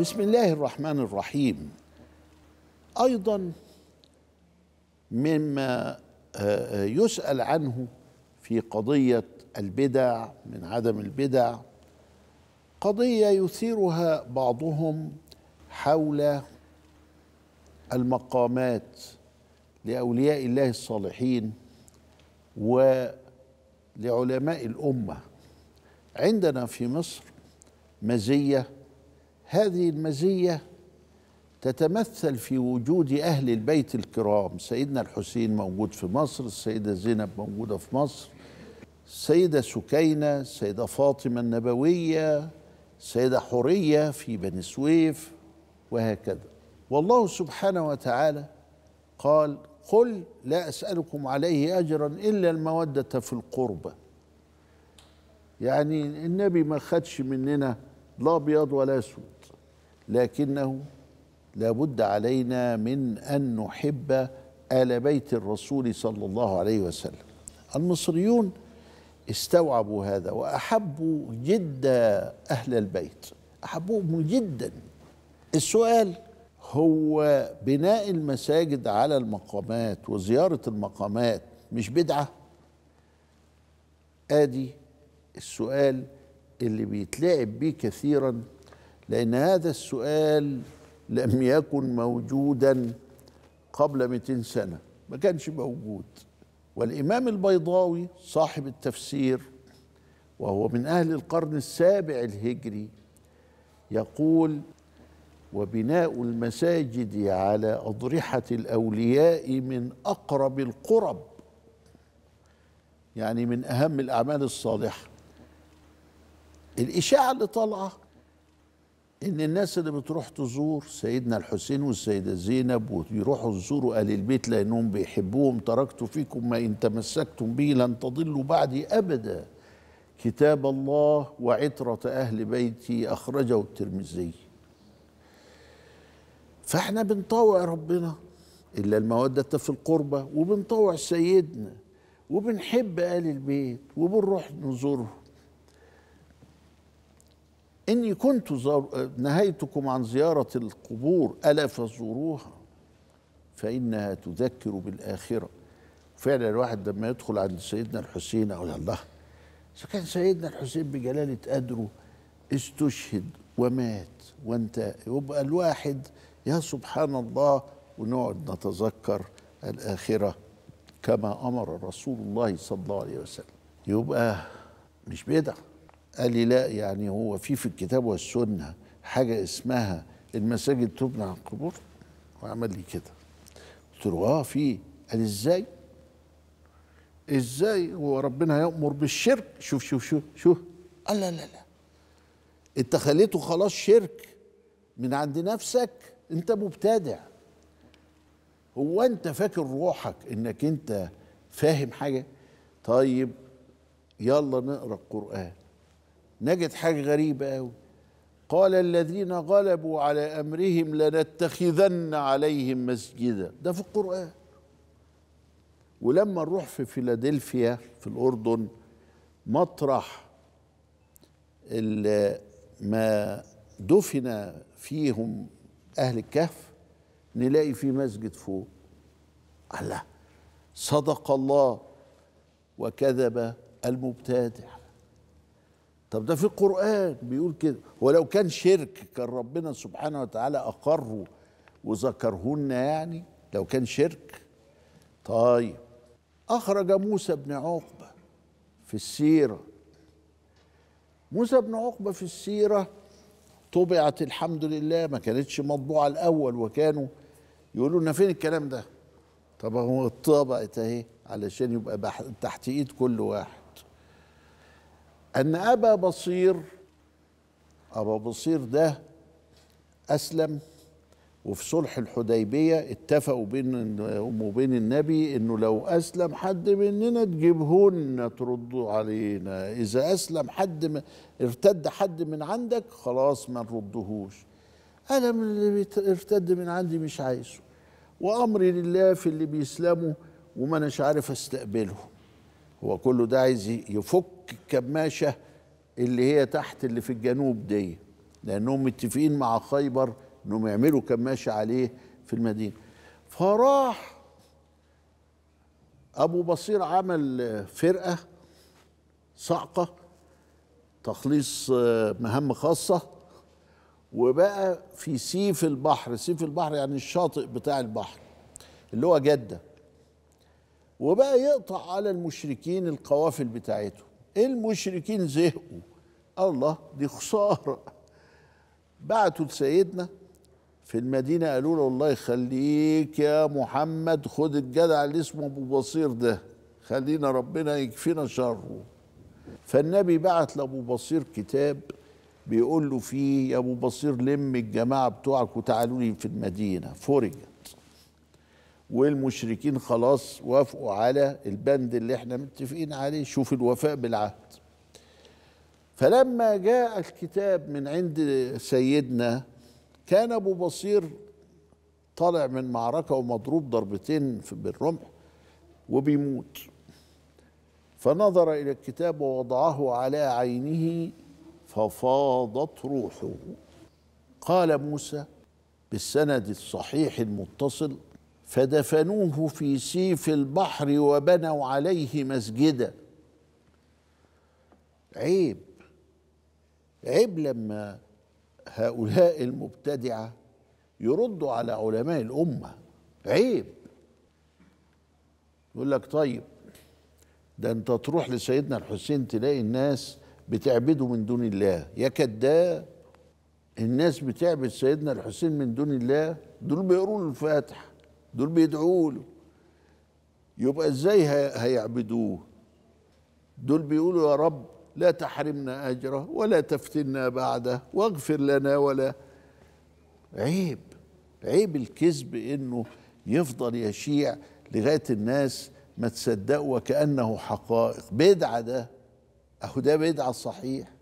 بسم الله الرحمن الرحيم ايضا مما آه، آه، يسال عنه في قضيه البدع من عدم البدع قضيه يثيرها بعضهم حول المقامات لاولياء الله الصالحين ولعلماء الامه عندنا في مصر مزيه هذه المزية تتمثل في وجود أهل البيت الكرام سيدنا الحسين موجود في مصر السيدة زينب موجودة في مصر السيدة سكينة السيدة فاطمة النبوية السيدة حورية في بني سويف وهكذا والله سبحانه وتعالى قال قل لا أسألكم عليه أجرا إلا المودة في القربة يعني النبي ما خدش مننا لا أبيض ولا أسود لكنه لابد علينا من أن نحب آل بيت الرسول صلى الله عليه وسلم المصريون استوعبوا هذا وأحبوا جدا أهل البيت أحبوهم جدا السؤال هو بناء المساجد على المقامات وزيارة المقامات مش بدعة آدي السؤال اللي بيتلعب بيه كثيرا لأن هذا السؤال لم يكن موجودا قبل 200 سنة ما كانش موجود والإمام البيضاوي صاحب التفسير وهو من أهل القرن السابع الهجري يقول وبناء المساجد على أضرحة الأولياء من أقرب القرب يعني من أهم الأعمال الصالحة الإشاعة اللي طالعة ان الناس اللي بتروح تزور سيدنا الحسين والسيده زينب ويروحوا يزوروا اهل البيت لانهم بيحبوهم تركت فيكم ما ان تمسكتم به لن تضلوا بعدي ابدا كتاب الله وعتره اهل بيتي اخرجه الترمذي فاحنا بنطوع ربنا الا الموده في القربه وبنطوع سيدنا وبنحب اهل البيت وبنروح نزورهم إني كنت نهيتكم عن زيارة القبور ألا فزوروها فإنها تذكر بالآخرة فعلا الواحد لما يدخل عند سيدنا الحسين أقول الله إذا كان سيدنا الحسين بجلالة قدره استشهد ومات وانتهى يبقى الواحد يا سبحان الله ونقعد نتذكر الآخرة كما أمر رسول الله صلى الله عليه وسلم يبقى مش بدعه قال لي لا يعني هو في في الكتاب والسنه حاجه اسمها المساجد تبنى على القبور وعمل لي كده قلت له اه في قال ازاي ازاي هو ربنا يامر بالشرك شوف شوف شوف شوف قال لا لا لا انت خليته خلاص شرك من عند نفسك انت مبتدع هو انت فاكر روحك انك انت فاهم حاجه طيب يلا نقرا القران نجد حاجة غريبة أوي قال الذين غلبوا على أمرهم لنتخذن عليهم مسجدا ده في القرآن ولما نروح في فيلادلفيا في الأردن مطرح ما دفن فيهم أهل الكهف نلاقي في مسجد فوق الله صدق الله وكذب المبتدع طب ده في القرآن بيقول كده ولو كان شرك كان ربنا سبحانه وتعالى أقره وذكره لنا يعني لو كان شرك طيب أخرج موسى بن عقبة في السيرة موسى بن عقبة في السيرة طبعت الحمد لله ما كانتش مطبوعة الأول وكانوا يقولوا لنا فين الكلام ده طب هو اتطبعت اهي علشان يبقى تحت ايد كل واحد ان ابا بصير ابا بصير ده اسلم وفي صلح الحديبية اتفقوا بين ام وبين النبي إنه لو أسلم حد مننا تجيبهن تردوا علينا إذا أسلم حد ارتد حد من عندك خلاص ما نردهوش أنا من اللي ارتد من عندي مش عايزه وأمري لله في اللي بيسلموا وما انا عارف أستقبله هو كله ده عايز يفك الكماشه اللي هي تحت اللي في الجنوب دي لانهم متفقين مع خيبر انهم يعملوا كماشه عليه في المدينه فراح ابو بصير عمل فرقه صعقه تخليص آه، مهام خاصه وبقى في سيف البحر سيف البحر يعني الشاطئ بتاع البحر اللي هو جده وبقى يقطع على المشركين القوافل بتاعتهم المشركين زهقوا الله دي خسارة بعتوا لسيدنا في المدينة قالوا له الله يخليك يا محمد خد الجدع اللي اسمه أبو بصير ده خلينا ربنا يكفينا شره فالنبي بعت لأبو بصير كتاب بيقول له فيه يا أبو بصير لم الجماعة بتوعك وتعالوا لي في المدينة فرجت والمشركين خلاص وافقوا على البند اللي احنا متفقين عليه شوف الوفاء بالعهد فلما جاء الكتاب من عند سيدنا كان ابو بصير طالع من معركه ومضروب ضربتين بالرمح وبيموت فنظر الى الكتاب ووضعه على عينه ففاضت روحه قال موسى بالسند الصحيح المتصل فدفنوه في سيف البحر وبنوا عليه مسجدا عيب عيب لما هؤلاء المبتدعه يردوا على علماء الامه عيب يقول لك طيب ده انت تروح لسيدنا الحسين تلاقي الناس بتعبده من دون الله يا كداب الناس بتعبد سيدنا الحسين من دون الله دول بيقروا الفاتحه دول بيدعوا له يبقى ازاي هيعبدوه دول بيقولوا يا رب لا تحرمنا اجره ولا تفتنا بعده واغفر لنا ولا عيب عيب الكذب انه يفضل يشيع لغايه الناس ما تصدقه وكانه حقائق بدعه ده اهو ده بدعه صحيح